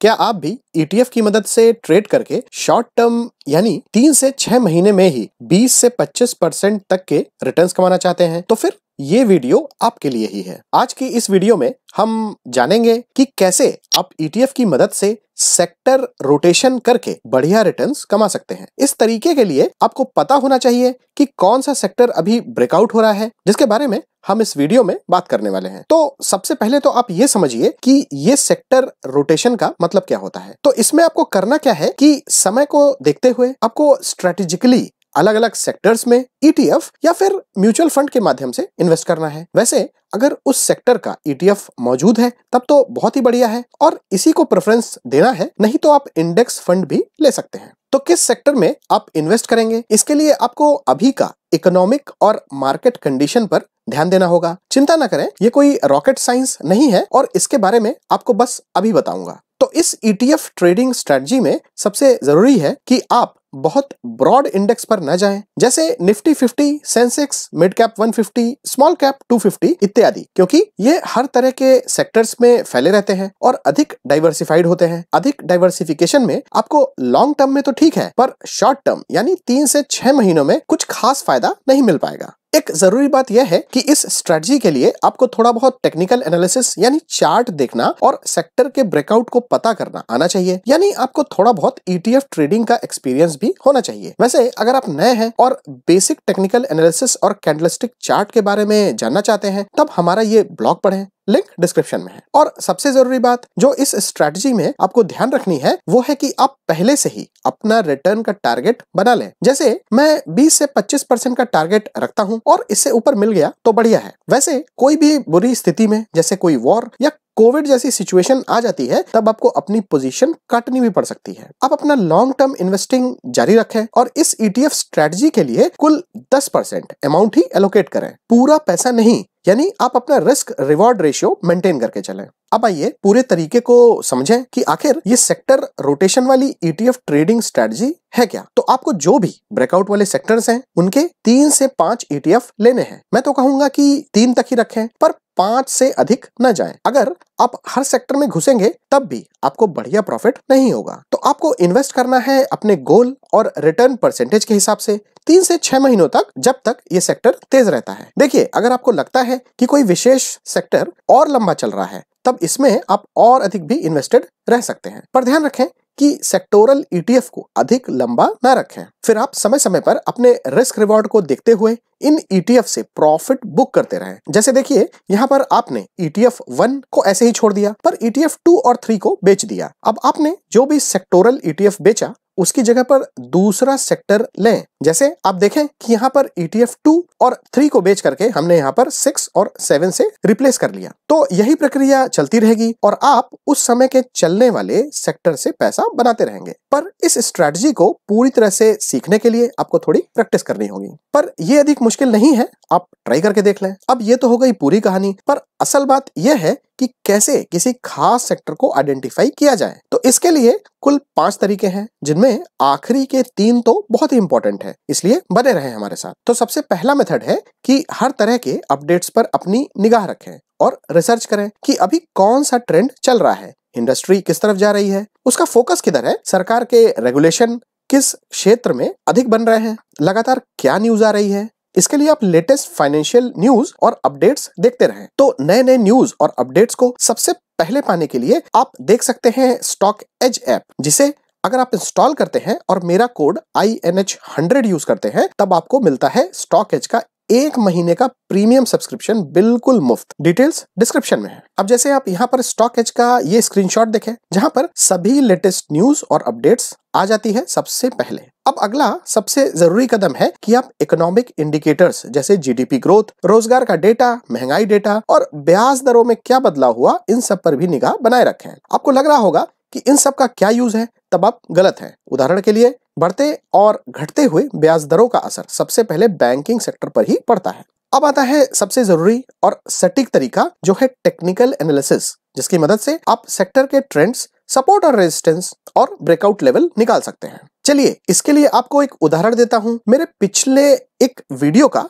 क्या आप भी ईटीएफ e की मदद से ट्रेड करके शॉर्ट टर्म यानी तीन से छह महीने में ही 20 से 25 परसेंट तक के रिटर्न्स कमाना चाहते हैं तो फिर ये वीडियो आपके लिए ही है आज की इस वीडियो में हम जानेंगे कि कैसे आप ईटीएफ e की मदद से सेक्टर रोटेशन करके बढ़िया रिटर्न्स कमा सकते हैं इस तरीके के लिए आपको पता होना चाहिए कि कौन सा सेक्टर अभी ब्रेकआउट हो रहा है जिसके बारे में हम इस वीडियो में बात करने वाले हैं तो सबसे पहले तो आप ये समझिए कि ये सेक्टर रोटेशन का मतलब क्या होता है तो इसमें आपको करना क्या है कि समय को देखते हुए आपको स्ट्रेटेजिकली अलग अलग सेक्टर्स में ईटीएफ e या फिर म्यूचुअल फंड के माध्यम से इन्वेस्ट करना है वैसे अगर उस सेक्टर का ईटीएफ e मौजूद है तब तो बहुत ही बढ़िया है और इसी को प्रेफरेंस देना है नहीं तो आप इंडेक्स फंड भी ले सकते हैं तो किस सेक्टर में आप इन्वेस्ट करेंगे इसके लिए आपको अभी का इकोनॉमिक और मार्केट कंडीशन पर ध्यान देना होगा चिंता ना करें ये कोई रॉकेट साइंस नहीं है और इसके बारे में आपको बस अभी बताऊंगा तो इस ईटीएफ ट्रेडिंग स्ट्रेटजी में सबसे जरूरी है कि आप बहुत ब्रॉड इंडेक्स पर न जाएं जैसे Nifty 50, Sensex mid cap 150, small cap 250 इत्यादि क्योंकि ये हर तरह के सेक्टर्स में फैले रहते हैं और अधिक डाइवर्सिफाइड होते हैं अधिक डाइवर्सिफिकेशन में आपको लॉन्ग टर्म में तो ठीक है पर शॉर्ट टर्म यानी तीन से छह महीनों में कुछ खास फायदा नहीं मिल पाएगा एक जरूरी बात यह है कि इस स्ट्रेटजी के लिए आपको थोड़ा बहुत टेक्निकल एनालिसिस यानी चार्ट देखना और सेक्टर के ब्रेकआउट को पता करना आना चाहिए यानी आपको थोड़ा बहुत ईटीएफ e ट्रेडिंग का एक्सपीरियंस भी होना चाहिए वैसे अगर आप नए हैं और बेसिक टेक्निकल एनालिसिस और कैंडलस्टिक चार्ट के बारे में जानना चाहते हैं तब हमारा ये ब्लॉग पढ़े लिंक डिस्क्रिप्शन में है और सबसे जरूरी बात जो इस स्ट्रेटजी में आपको ध्यान रखनी है वो है कि आप पहले से ही अपना रिटर्न का टारगेट बना लें जैसे मैं 20 से 25 परसेंट का टारगेट रखता हूं और इससे ऊपर मिल गया तो बढ़िया है वैसे कोई भी बुरी स्थिति में जैसे कोई वॉर या कोविड जैसी सिचुएशन आ जाती है तब आपको अपनी पोजीशन काटनी भी पड़ सकती है आप अपना लॉन्ग टर्म इन्वेस्टिंग जारी रखें और इस ईटीएफ e स्ट्रेटजी के लिए कुल 10 परसेंट अमाउंट ही एलोकेट करें पूरा पैसा नहीं यानी आप अपना रिस्क रिवॉर्ड रेशियो मेंटेन करके चलें अब आइए पूरे तरीके को समझें कि आखिर ये सेक्टर रोटेशन वाली ईटीएफ ट्रेडिंग स्ट्रेटजी है क्या तो आपको जो भी ब्रेकआउट वाले सेक्टर्स हैं उनके तीन से पांच ईटीएफ e लेने हैं मैं तो कहूंगा कि तीन तक ही रखें पर पांच से अधिक न जाएं। अगर आप हर सेक्टर में घुसेंगे तब भी आपको बढ़िया प्रॉफिट नहीं होगा तो आपको इन्वेस्ट करना है अपने गोल और रिटर्न परसेंटेज के हिसाब से तीन से छह महीनों तक जब तक ये सेक्टर तेज रहता है देखिए अगर आपको लगता है कि कोई विशेष सेक्टर और लंबा चल रहा है तब इसमें आप और अधिक भी इन्वेस्टेड रह सकते हैं पर ध्यान रखें कि सेक्टोरल ईटीएफ e को अधिक लंबा न रखें फिर आप समय समय पर अपने रिस्क रिवॉर्ड को देखते हुए इन ईटीएफ e से प्रॉफिट बुक करते रहें जैसे देखिए यहाँ पर आपने ईटीएफ e वन को ऐसे ही छोड़ दिया पर ईटीएफ टू और थ्री को बेच दिया अब आपने जो भी सेक्टोरल ईटीएफ बेचा उसकी जगह पर दूसरा सेक्टर लें जैसे आप देखें कि यहाँ पर ETF 2 और 3 को बेच करके हमने यहाँ पर सिक्स और सेवन से रिप्लेस कर लिया तो यही प्रक्रिया चलती रहेगी और आप उस समय के चलने वाले सेक्टर से पैसा बनाते रहेंगे पर इस स्ट्रेटजी को पूरी तरह से सीखने के लिए आपको थोड़ी प्रैक्टिस करनी होगी पर यह अधिक मुश्किल नहीं है आप ट्राई करके देख लें अब ये तो हो गई पूरी कहानी पर असल बात यह है कि कैसे किसी खास सेक्टर को आइडेंटिफाई किया जाए तो इसके लिए कुल पांच तरीके हैं जिनमें आखिरी के तीन तो बहुत ही इंपॉर्टेंट है इसलिए बने रहे हमारे साथ तो सबसे पहला मेथड है कि हर तरह के अपडेट्स पर अपनी निगाह रखें और रिसर्च करें कि अभी कौन सा ट्रेंड चल रहा है इंडस्ट्री किस तरफ जा रही है उसका फोकस किधर है सरकार के रेगुलेशन किस क्षेत्र में अधिक बन रहे हैं लगातार क्या न्यूज आ रही है इसके लिए आप लेटेस्ट फाइनेंशियल न्यूज और अपडेट्स देखते रहें तो नए नए न्यूज और अपडेट्स को सबसे पहले पाने के लिए आप देख सकते हैं स्टॉक एज ऐप जिसे अगर आप इंस्टॉल करते हैं और मेरा code I N H hundred use करते हैं तब आपको मिलता है स्टॉक एज का एक महीने का प्रीमियम सब्सक्रिप्शन बिल्कुल मुफ्त डिटेल्स डिस्क्रिप्शन में है अब जैसे आप यहाँ पर स्टॉक एच का ये स्क्रीनशॉट देखें जहाँ पर सभी लेटेस्ट न्यूज और अपडेट्स आ जाती है सबसे पहले अब अगला सबसे जरूरी कदम है कि आप इकोनॉमिक इंडिकेटर्स जैसे जीडीपी ग्रोथ रोजगार का डेटा महंगाई डेटा और ब्याज दरों में क्या बदलाव हुआ इन सब पर भी निगाह बनाए रखें आपको लग रहा होगा कि इन सब का क्या यूज है तब आप गलत हैं उदाहरण के लिए बढ़ते और घटते हुए ब्याज दरों का असर सबसे पहले बैंकिंग सेक्टर पर ही पड़ता है अब आता है सबसे जरूरी और सटीक तरीका जो है टेक्निकल एनालिसिस जिसकी मदद से आप सेक्टर के ट्रेंड्स सपोर्ट और रेजिस्टेंस और ब्रेकआउट लेवल निकाल सकते हैं चलिए इसके लिए आपको एक उदाहरण देता हूं मेरे पिछले एक वीडियो का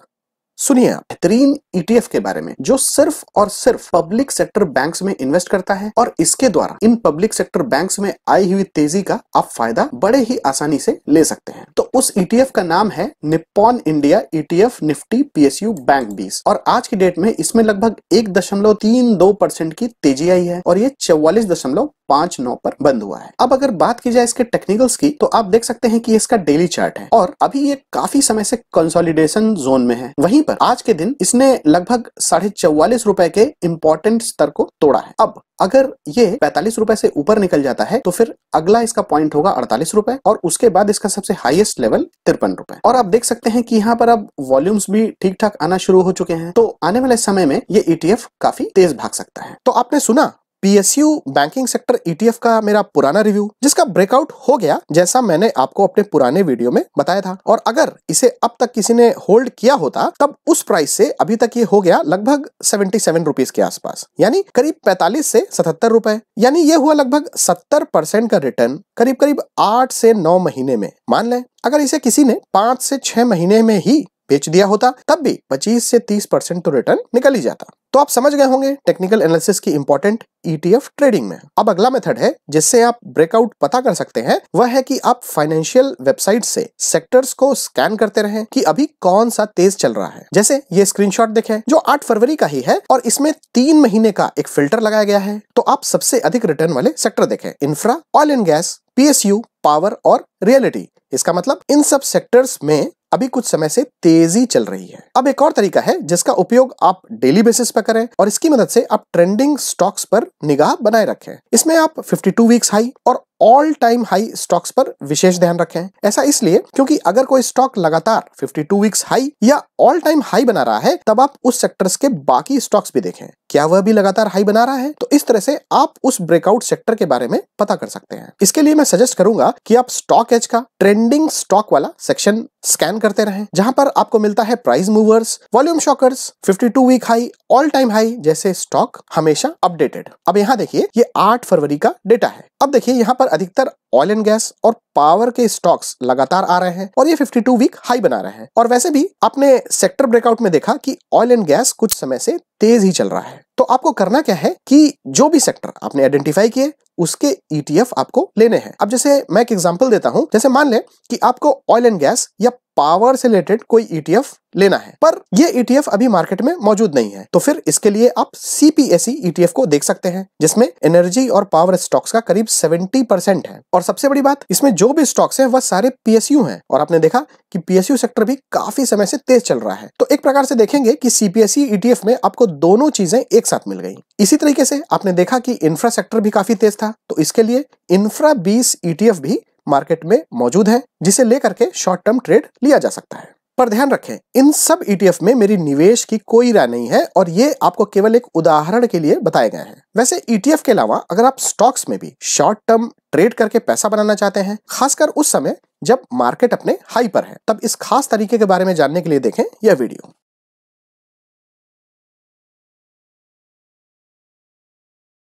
सुनिए बेहतरीन ईटीएफ e के बारे में जो सिर्फ और सिर्फ पब्लिक सेक्टर बैंक्स में इन्वेस्ट करता है और इसके द्वारा इन पब्लिक सेक्टर बैंक्स में आई हुई तेजी का आप फायदा बड़े ही आसानी से ले सकते हैं उस ईटीएफ e का नाम है Nippon India ETF e Nifty PSU bank बीस और आज की डेट में इसमें लगभग एक दशमलव तीन दो परसेंट की तेजी आई है और ये चौवालीस दशमलव पांच नौ पर बंद हुआ है अब अगर बात की जाए इसके टेक्निकल्स की तो आप देख सकते हैं कि इसका डेली चार्ट है और अभी ये काफी समय से कंसोलिडेशन जोन में है वहीं पर आज के दिन इसने लगभग साढ़े चौवालीस रुपए के इम्पोर्टेंट स्तर को तोड़ा है अब अगर ये पैतालीस रुपए से ऊपर निकल जाता है तो फिर अगला इसका पॉइंट होगा अड़तालीस रुपए और उसके बाद इसका सबसे हाईएस्ट लेवल तिरपन रुपए और आप देख सकते हैं कि यहाँ पर अब वॉल्यूम्स भी ठीक ठाक आना शुरू हो चुके हैं तो आने वाले समय में ये ईटीएफ e काफी तेज भाग सकता है तो आपने सुना पीएसयू बैंकिंग सेक्टर ईटीएफ का मेरा पुराना रिव्यू जिसका ब्रेकआउट हो गया जैसा मैंने आपको अपने पुराने वीडियो में बताया था और अगर इसे अब तक किसी ने होल्ड किया होता तब उस प्राइस से अभी तक ये हो गया लगभग सेवेंटी सेवन रुपीज के आसपास यानी करीब 45 से 77 रुपए यानी ये हुआ लगभग सत्तर परसेंट का रिटर्न करीब करीब आठ से नौ महीने में मान लें अगर इसे किसी ने पांच से छह महीने में ही बेच दिया होता तब भी 25 से 30 परसेंट तो रिटर्न निकल ही जाता तो आप समझ गए होंगे टेक्निकल एनालिसिस की इंपॉर्टेंट ईटीएफ ट्रेडिंग में अब अगला मेथड है जिससे आप ब्रेकआउट पता कर सकते हैं वह है कि आप फाइनेंशियल वेबसाइट से सेक्टर्स को स्कैन करते रहें कि अभी कौन सा तेज चल रहा है जैसे ये स्क्रीनशॉट देखें जो 8 फरवरी का ही है और इसमें तीन महीने का एक फिल्टर लगाया गया है तो आप सबसे अधिक रिटर्न वाले सेक्टर देखें infra oil and gas PSU power और रियलिटी इसका मतलब इन सब सेक्टर्स में अभी कुछ समय से तेजी चल रही है अब एक और तरीका है जिसका उपयोग आप डेली बेसिस पर करें और इसकी मदद से आप ट्रेंडिंग स्टॉक्स पर निगाह बनाए रखें इसमें आप 52 वीक्स हाई और ऑल टाइम हाई स्टॉक्स पर विशेष ध्यान रखें ऐसा इसलिए क्योंकि अगर कोई स्टॉक लगातार 52 वीक्स हाई या ऑल टाइम हाई बना रहा है तब आप उस सेक्टर्स के बाकी स्टॉक्स भी देखें क्या वह भी लगातार हाई बना रहा है तो इस तरह से आप उस ब्रेकआउट सेक्टर के बारे में पता कर सकते हैं इसके लिए मैं सजेस्ट करूंगा कि आप स्टॉक एज का ट्रेंडिंग स्टॉक वाला सेक्शन स्कैन करते रहें जहां पर आपको मिलता है price movers volume shockers 52 week high all time high जैसे स्टॉक हमेशा अपडेटेड अब यहाँ देखिए ये 8 फरवरी का डेटा है अब देखिए यहाँ पर अधिकतर ऑयल एंड गैस और पावर के स्टॉक्स लगातार आ रहे हैं और ये 52 वीक हाई बना रहे हैं और वैसे भी आपने सेक्टर ब्रेकआउट में देखा कि ऑयल एंड गैस कुछ समय से तेज ही चल रहा है तो आपको करना क्या है कि जो भी सेक्टर आपने आइडेंटिफाई किए उसके ईटीएफ e आपको लेने हैं अब जैसे मैं एक एग्जांपल देता हूं जैसे मान ले कि आपको ऑयल एंड गैस या पावर से रिलेटेड कोई ईटीएफ e लेना है पर ये ईटीएफ e अभी मार्केट में मौजूद नहीं है तो फिर इसके लिए आप सीपीएसई ईटीएफ e को देख सकते हैं जिसमें एनर्जी और पावर स्टॉक्स का करीब 70 परसेंट है और सबसे बड़ी बात इसमें जो भी स्टॉक्स हैं वह सारे पीएसयू हैं और आपने देखा कि पीएसयू सेक्टर भी काफी समय से तेज चल रहा है तो एक प्रकार से देखेंगे की सीपीएसई ईटीएफ में आपको दोनों चीजें एक साथ मिल गई इसी तरीके से आपने देखा की इंफ्रा सेक्टर भी काफी तेज था तो इसके लिए इंफ्रा बीस ईटीएफ भी मार्केट में मौजूद है जिसे लेकर के शॉर्ट टर्म ट्रेड लिया जा सकता है पर ध्यान रखें इन सब ईटीएफ e में मेरी निवेश की कोई राय नहीं है और ये आपको केवल एक उदाहरण के लिए बताए गए हैं वैसे ईटीएफ e के अलावा अगर आप स्टॉक्स में भी शॉर्ट टर्म ट्रेड करके पैसा बनाना चाहते हैं खासकर उस समय जब मार्केट अपने हाई पर है तब इस खास तरीके के बारे में जानने के लिए देखें यह वीडियो